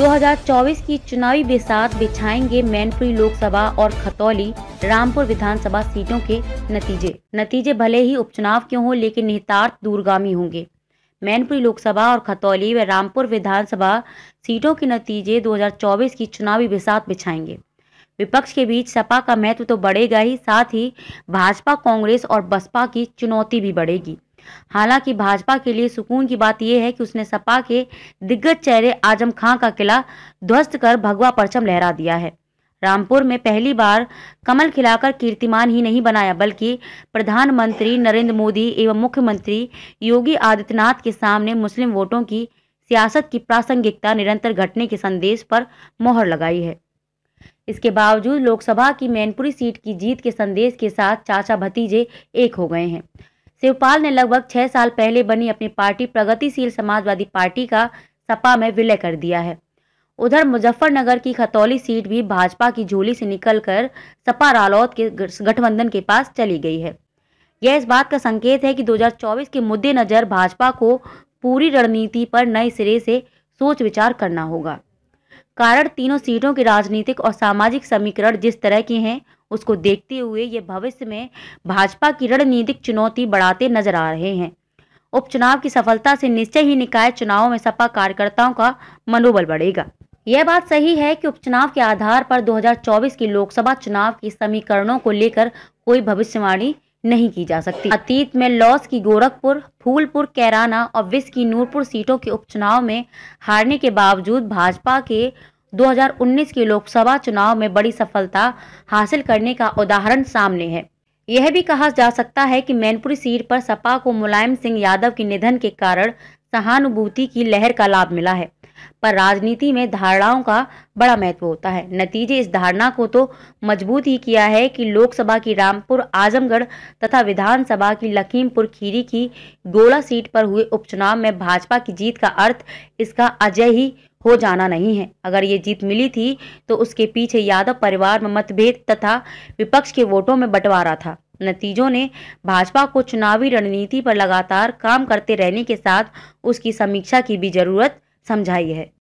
2024 की चुनावी बेसात बिछाएंगे मैनपुरी लोकसभा और खतौली रामपुर विधानसभा सीटों के नतीजे नतीजे भले ही उपचुनाव क्यों हो लेकिन निहितार्थ दूरगामी होंगे मैनपुरी लोकसभा और खतौली व रामपुर विधानसभा सीटों के नतीजे 2024 की चुनावी बिसात बिछाएंगे विपक्ष के बीच सपा का महत्व तो बढ़ेगा ही साथ ही भाजपा कांग्रेस और बसपा की चुनौती भी बढ़ेगी हालांकि भाजपा के लिए सुकून की बात यह है कि उसने सपा के दिग्गज चेहरे आजम खां का किला ध्वस्त कर भगवा परचम लहरा दिया है रामपुर में पहली बार कमल खिलाकर कीर्तिमान ही नहीं बनाया बल्कि प्रधानमंत्री नरेंद्र मोदी एवं मुख्यमंत्री योगी आदित्यनाथ के सामने मुस्लिम वोटों की सियासत की प्रासंगिकता निरंतर घटने के संदेश पर मोहर लगाई है इसके बावजूद लोकसभा की मैनपुरी सीट की जीत के संदेश के साथ चाचा भतीजे एक हो गए हैं शिवपाल ने लगभग छह साल पहले बनी अपनी पार्टी प्रगतिशील समाजवादी पार्टी का सपा में विलय कर दिया है उधर मुजफ्फरनगर की खतौली सीट भी भाजपा की झोली से निकलकर सपा रालौद के गठबंधन के पास चली गई है यह इस बात का संकेत है कि 2024 के मद्देनजर भाजपा को पूरी रणनीति पर नए सिरे से सोच विचार करना होगा कारण तीनों सीटों के राजनीतिक और सामाजिक समीकरण जिस तरह के हैं उसको देखते हुए ये भविष्य में भाजपा की रणनीतिक चुनौती बढ़ाते नजर आ रहे हैं उपचुनाव की सफलता से निश्चय ही निकाय चुनाव में सपा कार्यकर्ताओं का मनोबल बढ़ेगा यह बात सही है कि उपचुनाव के आधार पर 2024 की लोकसभा चुनाव के समीकरणों को लेकर कोई भविष्यवाणी नहीं की जा सकती अतीत में लॉस की गोरखपुर फूलपुर कैराना और विस की नूरपुर सीटों के उपचुनाव में हारने के बावजूद भाजपा के 2019 के लोकसभा चुनाव में बड़ी सफलता हासिल करने का उदाहरण सामने है यह भी कहा जा सकता है कि मैनपुरी सीट पर सपा को मुलायम सिंह यादव के निधन के कारण सहानुभूति की लहर का लाभ मिला है पर राजनीति में धारणाओं का बड़ा महत्व होता है नतीजे इस धारणा को तो मजबूत ही किया है कि लोकसभा की रामपुर आजमगढ़ तथा विधानसभा की लखीमपुर खीरी की गोला सीट पर हुए उपचुनाव में भाजपा की जीत का अर्थ इसका अजय ही हो जाना नहीं है अगर ये जीत मिली थी तो उसके पीछे यादव परिवार में मतभेद तथा विपक्ष के वोटों में बंटवारा था नतीजों ने भाजपा को चुनावी रणनीति पर लगातार काम करते रहने के साथ उसकी समीक्षा की भी जरूरत समझाई है